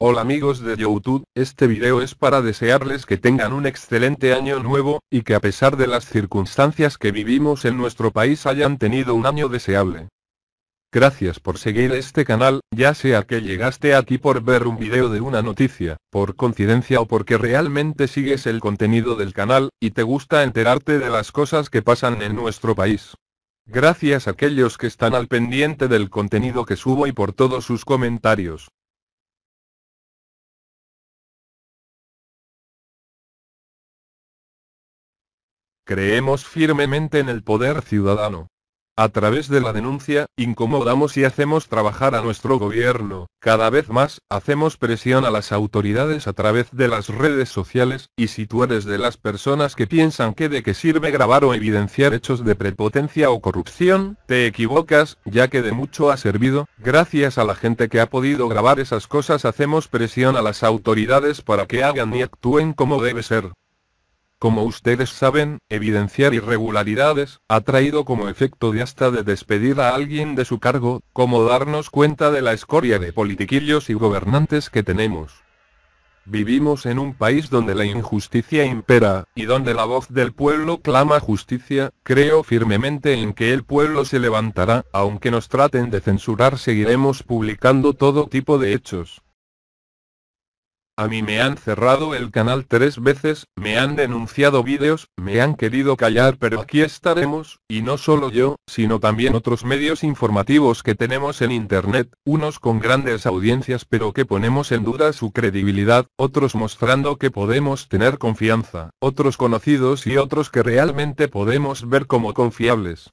Hola amigos de YouTube, este video es para desearles que tengan un excelente año nuevo, y que a pesar de las circunstancias que vivimos en nuestro país hayan tenido un año deseable. Gracias por seguir este canal, ya sea que llegaste aquí por ver un video de una noticia, por coincidencia o porque realmente sigues el contenido del canal, y te gusta enterarte de las cosas que pasan en nuestro país. Gracias a aquellos que están al pendiente del contenido que subo y por todos sus comentarios. Creemos firmemente en el poder ciudadano. A través de la denuncia, incomodamos y hacemos trabajar a nuestro gobierno. Cada vez más, hacemos presión a las autoridades a través de las redes sociales, y si tú eres de las personas que piensan que de qué sirve grabar o evidenciar hechos de prepotencia o corrupción, te equivocas, ya que de mucho ha servido. Gracias a la gente que ha podido grabar esas cosas hacemos presión a las autoridades para que hagan y actúen como debe ser como ustedes saben, evidenciar irregularidades, ha traído como efecto de hasta de despedir a alguien de su cargo, como darnos cuenta de la escoria de politiquillos y gobernantes que tenemos. Vivimos en un país donde la injusticia impera, y donde la voz del pueblo clama justicia, creo firmemente en que el pueblo se levantará, aunque nos traten de censurar seguiremos publicando todo tipo de hechos, a mí me han cerrado el canal tres veces, me han denunciado vídeos, me han querido callar, pero aquí estaremos, y no solo yo, sino también otros medios informativos que tenemos en Internet, unos con grandes audiencias pero que ponemos en duda su credibilidad, otros mostrando que podemos tener confianza, otros conocidos y otros que realmente podemos ver como confiables.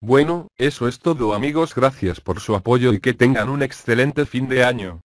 Bueno, eso es todo amigos, gracias por su apoyo y que tengan un excelente fin de año.